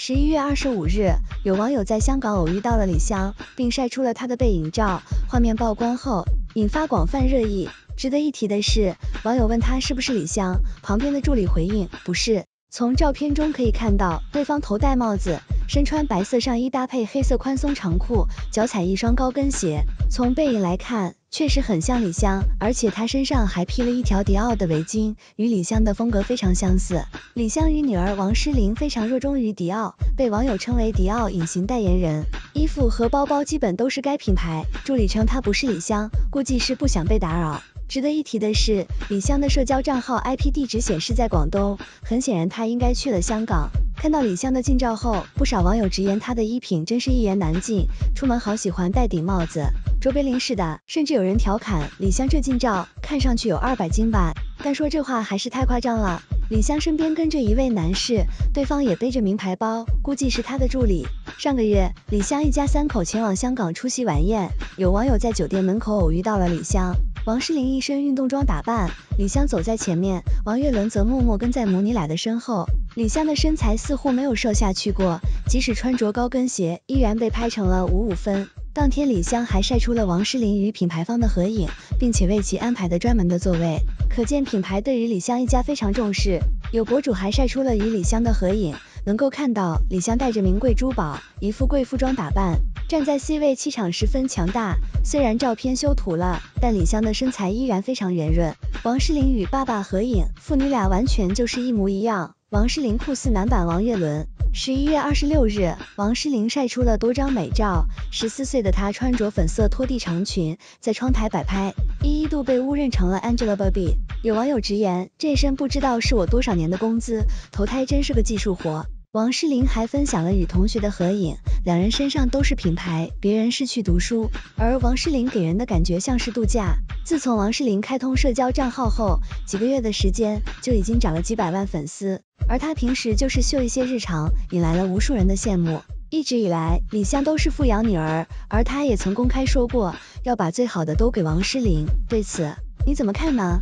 十一月二十五日，有网友在香港偶遇到了李湘，并晒出了她的背影照。画面曝光后，引发广泛热议。值得一提的是，网友问她是不是李湘，旁边的助理回应不是。从照片中可以看到，对方头戴帽子。身穿白色上衣搭配黑色宽松长裤，脚踩一双高跟鞋。从背影来看，确实很像李湘，而且她身上还披了一条迪奥的围巾，与李湘的风格非常相似。李湘与女儿王诗龄非常热衷于迪奥，被网友称为迪奥隐形代言人，衣服和包包基本都是该品牌。助理称她不是李湘，估计是不想被打扰。值得一提的是，李湘的社交账号 IP 地址显示在广东，很显然她应该去了香港。看到李湘的近照后，不少网友直言她的衣品真是一言难尽，出门好喜欢戴顶帽子，卓别林似的。甚至有人调侃李湘这近照看上去有二百斤吧，但说这话还是太夸张了。李湘身边跟着一位男士，对方也背着名牌包，估计是她的助理。上个月，李湘一家三口前往香港出席晚宴，有网友在酒店门口偶遇到了李湘、王诗龄一身运动装打扮，李湘走在前面，王岳伦则默默跟在母女俩的身后。李湘的身材似乎没有瘦下去过，即使穿着高跟鞋，依然被拍成了五五分。当天李湘还晒出了王诗龄与品牌方的合影，并且为其安排的专门的座位，可见品牌对于李湘一家非常重视。有博主还晒出了与李湘的合影，能够看到李湘带着名贵珠宝，一副贵妇装打扮，站在 C 位，气场十分强大。虽然照片修图了，但李湘的身材依然非常圆润。王诗龄与爸爸合影，父女俩完全就是一模一样。王诗龄酷似男版王岳伦。十一月二十六日，王诗龄晒出了多张美照，十四岁的她穿着粉色拖地长裙，在窗台摆拍，一一度被误认成了 Angela Baby。有网友直言，这身不知道是我多少年的工资，投胎真是个技术活。王诗龄还分享了与同学的合影，两人身上都是品牌，别人是去读书，而王诗龄给人的感觉像是度假。自从王诗龄开通社交账号后，几个月的时间就已经涨了几百万粉丝，而她平时就是秀一些日常，引来了无数人的羡慕。一直以来，李湘都是富养女儿，而她也曾公开说过要把最好的都给王诗龄。对此，你怎么看呢？